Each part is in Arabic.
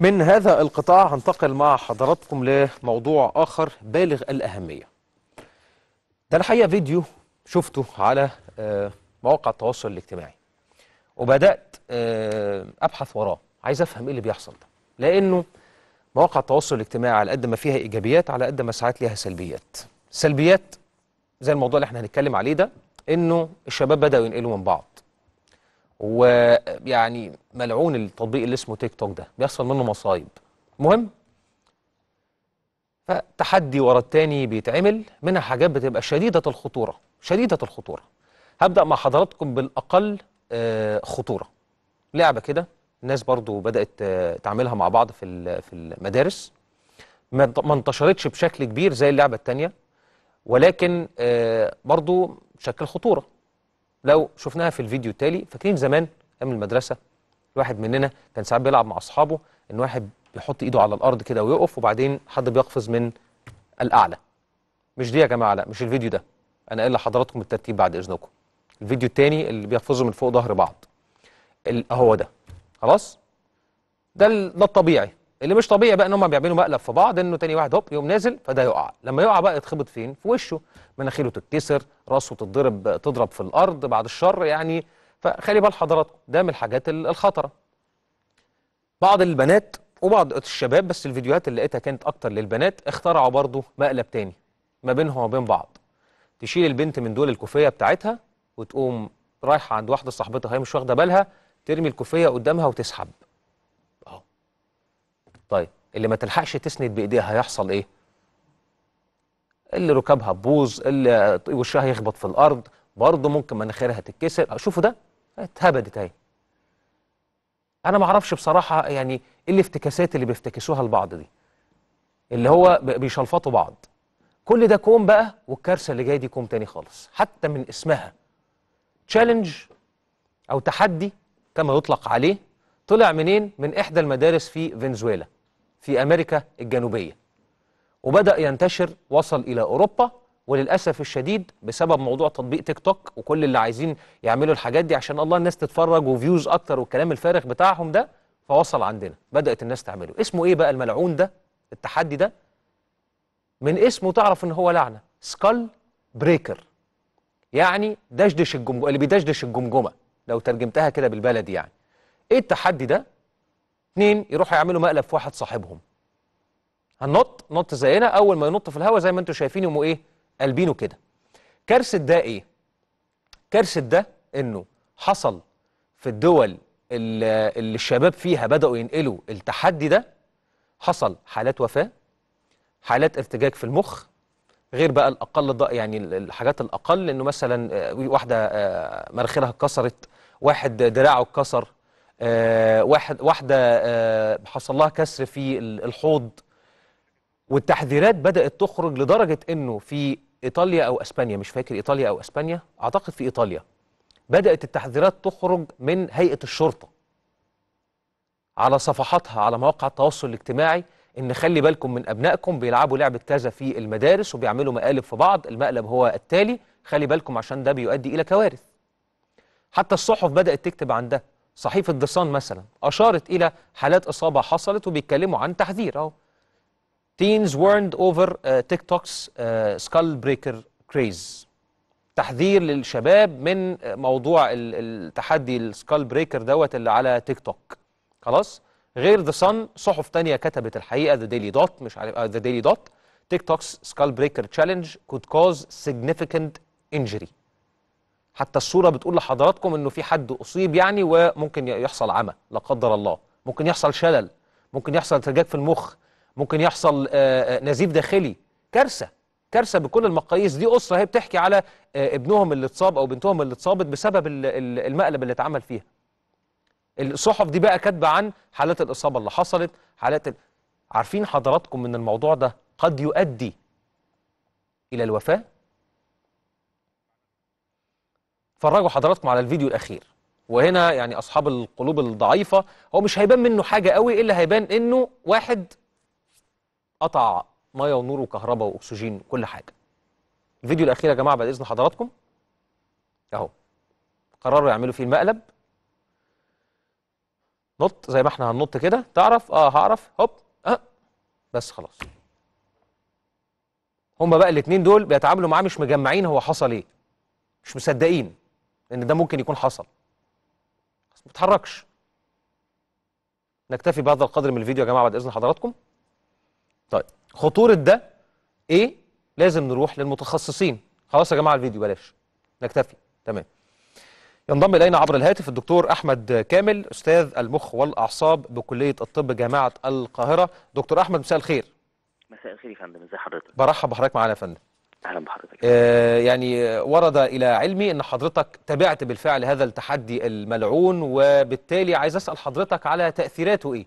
من هذا القطاع هنتقل مع حضراتكم لموضوع آخر بالغ الأهمية ده الحقيقة فيديو شفته على آه، مواقع التواصل الاجتماعي وبدأت آه، أبحث وراه عايز أفهم إيه اللي بيحصل ده لأنه مواقع التواصل الاجتماعي على قد ما فيها إيجابيات على قد ما ساعات ليها سلبيات سلبيات زي الموضوع اللي احنا هنتكلم عليه ده إنه الشباب بدأوا ينقلوا من بعض ويعني ملعون التطبيق اللي اسمه تيك توك ده بيحصل منه مصايب مهم فتحدي ورا التاني بيتعمل منها حاجات بتبقى شديدة الخطورة شديدة الخطورة هبدأ مع حضراتكم بالأقل آه، خطورة لعبة كده الناس برضو بدأت آه، تعملها مع بعض في في المدارس ما انتشرتش بشكل كبير زي اللعبة التانية ولكن آه، برضو شكل خطورة لو شفناها في الفيديو التالي فاكرين زمان ايام المدرسه الواحد مننا كان ساعات بيلعب مع اصحابه ان واحد بيحط ايده على الارض كده ويقف وبعدين حد بيقفز من الاعلى مش دي يا جماعه لا مش الفيديو ده انا قايل لحضراتكم الترتيب بعد اذنكم الفيديو التاني اللي بيقفزوا من فوق ظهر بعض اهو ده خلاص ده ده الطبيعي اللي مش طبيعي بقى ان هم بيعملوا مقلب في بعض انه تاني واحد هوب يقوم نازل فده يقع لما يقع بقى يتخبط فين في وشه مناخيره تتكسر راسه تتضرب تضرب في الارض بعد الشر يعني فخلي بال حضراتكم ده من الحاجات الخطره بعض البنات وبعض الشباب بس الفيديوهات اللي لقيتها كانت اكتر للبنات اخترعوا برضه مقلب تاني ما بينهم وما بين بعض تشيل البنت من دول الكوفيه بتاعتها وتقوم رايحه عند واحده صاحبتها هي مش واخده بالها ترمي الكوفيه قدامها وتسحب طيب اللي ما تلحقش تسند بايديها هيحصل ايه اللي ركابها تبوظ اللي وشها يخبط في الارض برضه ممكن مناخيرها تتكسر شوفوا ده اتهبدت اهي انا ما اعرفش بصراحه يعني ايه الافتكاسات اللي بيفتكسوها لبعض دي اللي هو بيشلفطوا بعض كل ده كوم بقى والكارثه اللي جايه دي كوم تاني خالص حتى من اسمها تشالنج او تحدي كما يطلق عليه طلع منين من احدى المدارس في فنزويلا في أمريكا الجنوبية وبدأ ينتشر وصل إلى أوروبا وللأسف الشديد بسبب موضوع تطبيق تيك توك وكل اللي عايزين يعملوا الحاجات دي عشان الله الناس تتفرج وفيوز أكتر والكلام الفارغ بتاعهم ده فوصل عندنا بدأت الناس تعمله اسمه إيه بقى الملعون ده التحدي ده من اسمه تعرف إن هو لعنة سكال بريكر يعني دشدش الجمجمة اللي بيدشدش الجمجمة لو ترجمتها كده بالبلدي يعني إيه التحدي ده اتنين يروحوا يعملوا مقلب في واحد صاحبهم هننط نط زينا اول ما ينط في الهواء زي ما انتم شايفين يقوموا ايه قلبينه كده كارثه ده ايه كارثه ده انه حصل في الدول اللي, الشباب فيها بداوا ينقلوا التحدي ده حصل حالات وفاه حالات ارتجاج في المخ غير بقى الاقل يعني الحاجات الاقل انه مثلا آه، واحده آه، مناخيرها اتكسرت واحد دراعه اتكسر آه، واحد واحدة آه، حصل لها كسر في الحوض والتحذيرات بدأت تخرج لدرجة أنه في إيطاليا أو أسبانيا مش فاكر إيطاليا أو أسبانيا أعتقد في إيطاليا بدأت التحذيرات تخرج من هيئة الشرطة على صفحاتها على مواقع التواصل الاجتماعي ان خلي بالكم من ابنائكم بيلعبوا لعبه كذا في المدارس وبيعملوا مقالب في بعض المقلب هو التالي خلي بالكم عشان ده بيؤدي الى كوارث حتى الصحف بدات تكتب عن ده صحيفة دسان مثلا أشارت إلى حالات إصابة حصلت وبيتكلموا عن تحذير أهو تينز ورند أوفر تيك توكس سكال بريكر كريز تحذير للشباب من موضوع التحدي السكال بريكر دوت اللي على تيك توك خلاص غير ذا صن صحف تانية كتبت الحقيقة ذا ديلي دوت مش عارف ذا ديلي دوت تيك توكس سكال بريكر تشالنج كود كوز سيجنيفيكنت انجري حتى الصورة بتقول لحضراتكم انه في حد اصيب يعني وممكن يحصل عمى لا قدر الله ممكن يحصل شلل ممكن يحصل ارتجاج في المخ ممكن يحصل آه، آه، نزيف داخلي كارثة كارثة بكل المقاييس دي أسرة هي بتحكي على آه، ابنهم اللي اتصاب أو بنتهم اللي اتصابت بسبب المقلب اللي اتعمل فيها الصحف دي بقى كاتبة عن حالات الإصابة اللي حصلت حالات ال... عارفين حضراتكم ان الموضوع ده قد يؤدي إلى الوفاة فرجوا حضراتكم على الفيديو الاخير وهنا يعني اصحاب القلوب الضعيفه هو مش هيبان منه حاجه قوي الا هيبان انه واحد قطع ميه ونور وكهرباء واكسجين وكل حاجه الفيديو الاخير يا جماعه بعد اذن حضراتكم اهو قرروا يعملوا فيه المقلب نط زي ما احنا هننط كده تعرف اه هعرف هوب اه بس خلاص هما بقى الاثنين دول بيتعاملوا معاه مش مجمعين هو حصل ايه مش مصدقين لان ده ممكن يكون حصل بس ما تتحركش نكتفي بهذا القدر من الفيديو يا جماعه بعد اذن حضراتكم طيب خطوره ده ايه لازم نروح للمتخصصين خلاص يا جماعه الفيديو بلاش نكتفي تمام ينضم الينا عبر الهاتف الدكتور احمد كامل استاذ المخ والاعصاب بكليه الطب جامعه القاهره دكتور احمد مساء الخير مساء الخير يا فندم ازي حضرتك برحب بحضرتك معانا يا فندم اهلا بحضرتك آه يعني ورد الى علمي ان حضرتك تابعت بالفعل هذا التحدي الملعون وبالتالي عايز اسال حضرتك على تاثيراته ايه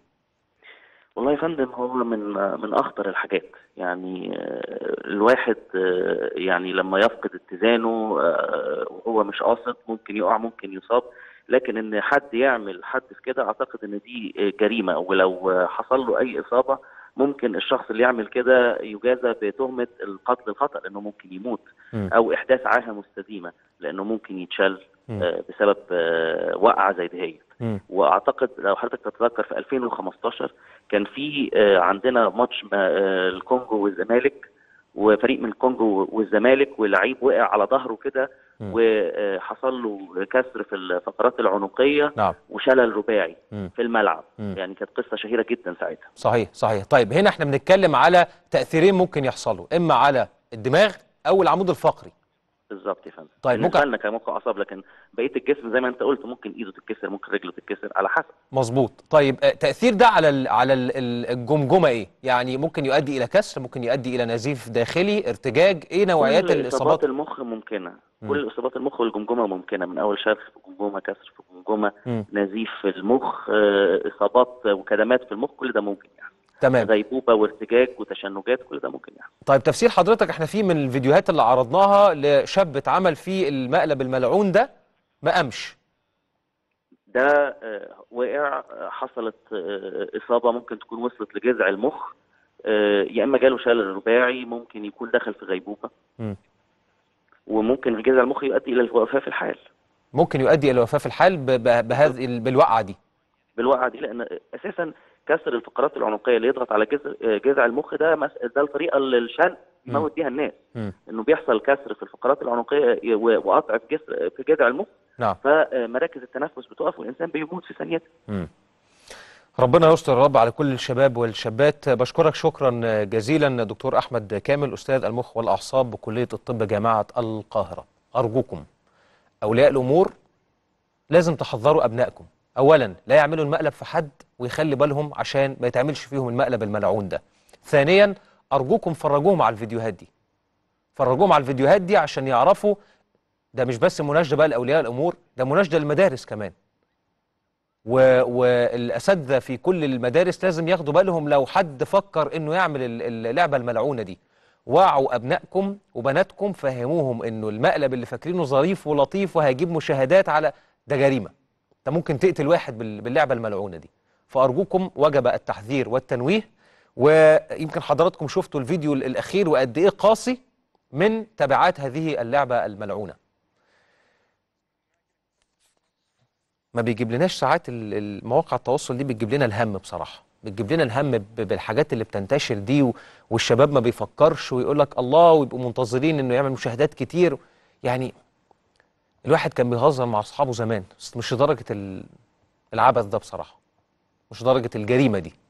والله يا فندم هو من من اخطر الحاجات يعني آه، الواحد آه، يعني لما يفقد اتزانه آه، وهو مش قاصد ممكن يقع ممكن يصاب لكن ان حد يعمل حد في كده اعتقد ان دي جريمه ولو حصل له اي اصابه ممكن الشخص اللي يعمل كده يجازى بتهمه القتل الخطا لانه ممكن يموت او احداث عاهه مستديمه لانه ممكن يتشل آه، بسبب آه، وقعه زي دهيت واعتقد لو حضرتك تتذكر في 2015 كان في آه، عندنا ماتش الكونغو والزمالك وفريق من الكونجو والزمالك ولعيب وقع على ظهره كده وحصل له كسر في الفقرات العنقيه نعم. وشلل رباعي في الملعب مم. يعني كانت قصه شهيره جدا ساعتها صحيح صحيح طيب هنا احنا بنتكلم على تاثيرين ممكن يحصلوا اما على الدماغ او العمود الفقري بالظبط يا فندم طيب ممكن لنا كموقع اصاب لكن بقيه الجسم زي ما انت قلت ممكن ايده تتكسر ممكن رجله تتكسر على حسب مظبوط طيب آه، تاثير ده على على الجمجمه ايه يعني ممكن يؤدي الى كسر ممكن يؤدي الى نزيف داخلي ارتجاج ايه نوعيات الاصابات اصابات المخ ممكنه م. كل اصابات المخ والجمجمه ممكنه من اول شرخ في الجمجمه كسر في الجمجمه نزيف في المخ آه، اصابات وكدمات آه، في المخ كل ده ممكن يعني تمام غيبوبه وارتجاج وتشنجات كل ده ممكن يحصل يعني. طيب تفسير حضرتك احنا في من الفيديوهات اللي عرضناها لشاب اتعمل في المقلب الملعون ده ما قامش ده آه، وقع آه، حصلت آه، اصابه ممكن تكون وصلت لجذع المخ يا اما جاله شلل رباعي ممكن يكون دخل في غيبوبه م. وممكن جذع المخ يؤدي الى الوفاه في الحال ممكن يؤدي الى الوفاه في الحال بهذه بالوقعه دي بالوقعه دي لان اساسا كسر الفقرات العنقيه اللي يضغط على جذع, آه، جذع المخ ده ده الطريقه اللي الشنق يموت بيها الناس م. انه بيحصل كسر في الفقرات العنقيه وقطع في جسر في جذع المخ نعم. فمراكز آه، التنفس بتقف والانسان بيموت في ثانيتها ربنا يستر الرب رب على كل الشباب والشابات بشكرك شكرا آه، جزيلا دكتور احمد كامل استاذ المخ والاعصاب بكليه الطب جامعه القاهره ارجوكم اولياء الامور لازم تحذروا ابنائكم أولا لا يعملوا المقلب في حد ويخلي بالهم عشان ما يتعملش فيهم المقلب الملعون ده ثانيا أرجوكم فرجوهم على الفيديوهات دي فرجوهم على الفيديوهات دي عشان يعرفوا ده مش بس مناشدة بقى لأولياء الأمور ده مناشدة للمدارس كمان و... والأساتذة في كل المدارس لازم ياخدوا بالهم لو حد فكر إنه يعمل اللعبة الملعونة دي وعوا أبنائكم وبناتكم فهموهم إنه المقلب اللي فاكرينه ظريف ولطيف وهيجيب مشاهدات على ده جريمة انت ممكن تقتل واحد باللعبه الملعونه دي فارجوكم وجب التحذير والتنويه ويمكن حضراتكم شفتوا الفيديو الاخير وقد ايه قاسي من تبعات هذه اللعبه الملعونه ما بيجيب لناش ساعات المواقع التواصل دي بتجيب لنا الهم بصراحه بتجيب لنا الهم بالحاجات اللي بتنتشر دي والشباب ما بيفكرش ويقول لك الله ويبقوا منتظرين انه يعمل مشاهدات كتير يعني الواحد كان بيهزر مع اصحابه زمان بس مش لدرجه العبث ده بصراحه مش درجه الجريمه دي